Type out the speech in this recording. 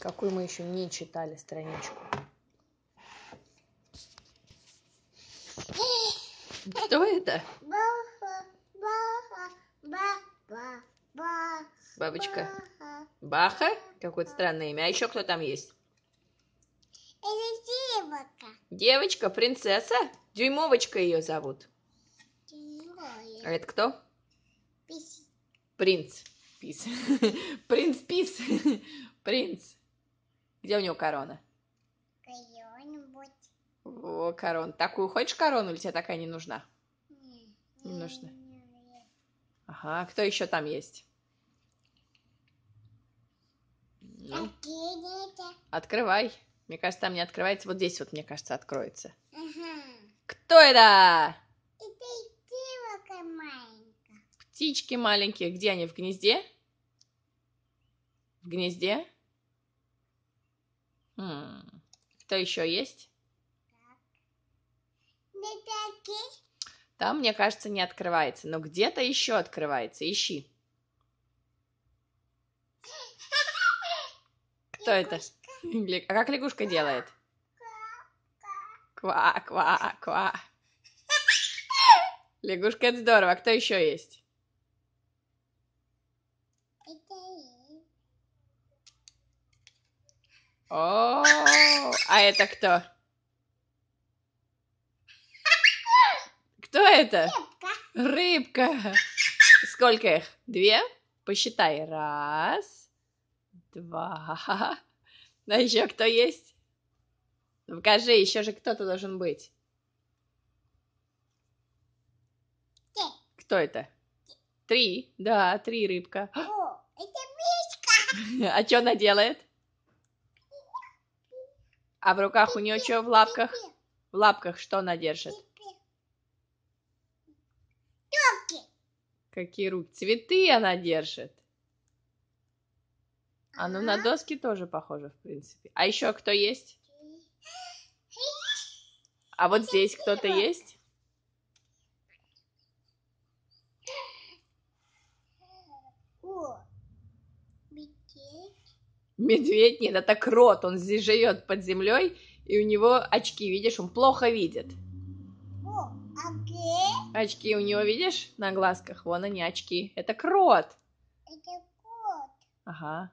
какую мы еще не читали страничку. Что это? Бабочка. Баха? Какое-то странное имя. А еще кто там есть? Это девочка. Девочка, принцесса? Дюймовочка ее зовут. А это кто? Пис. Принц. Пис. Принц Пис. Принц. Где у него корона? Корона будет. О, корона. Такую хочешь корону или тебе такая не нужна? Нет. Не нужна. Нет. Ага, а кто еще там есть? Ну. Открывай. Мне кажется, там не открывается. Вот здесь вот, мне кажется, откроется. Ага. Кто это? Это маленькая. Птички маленькие. Где они? В гнезде? В гнезде? Кто еще есть? Там, мне кажется, не открывается. Но где-то еще открывается. Ищи. Кто это? А как лягушка делает? Ква, ква, ква. Лягушка, это здорово. А кто еще есть? О, а это кто? Кто это? Рыбка. Сколько их? Две? Посчитай. Раз, два. А еще кто есть? Ну, покажи, еще же кто-то должен быть. Кто это? Три. Да, три рыбка. О, это мишка. А что она делает? А в руках у нее что в лапках? В лапках что она держит? Руки. Какие руки? Цветы она держит. А ну на доски тоже похоже, в принципе. А еще кто есть? А вот здесь кто-то есть? Медведь, нет, это крот, он здесь живет под землей, и у него очки, видишь, он плохо видит. А очки у него, видишь, на глазках, вон они, очки. Это крот. Это крот. Ага.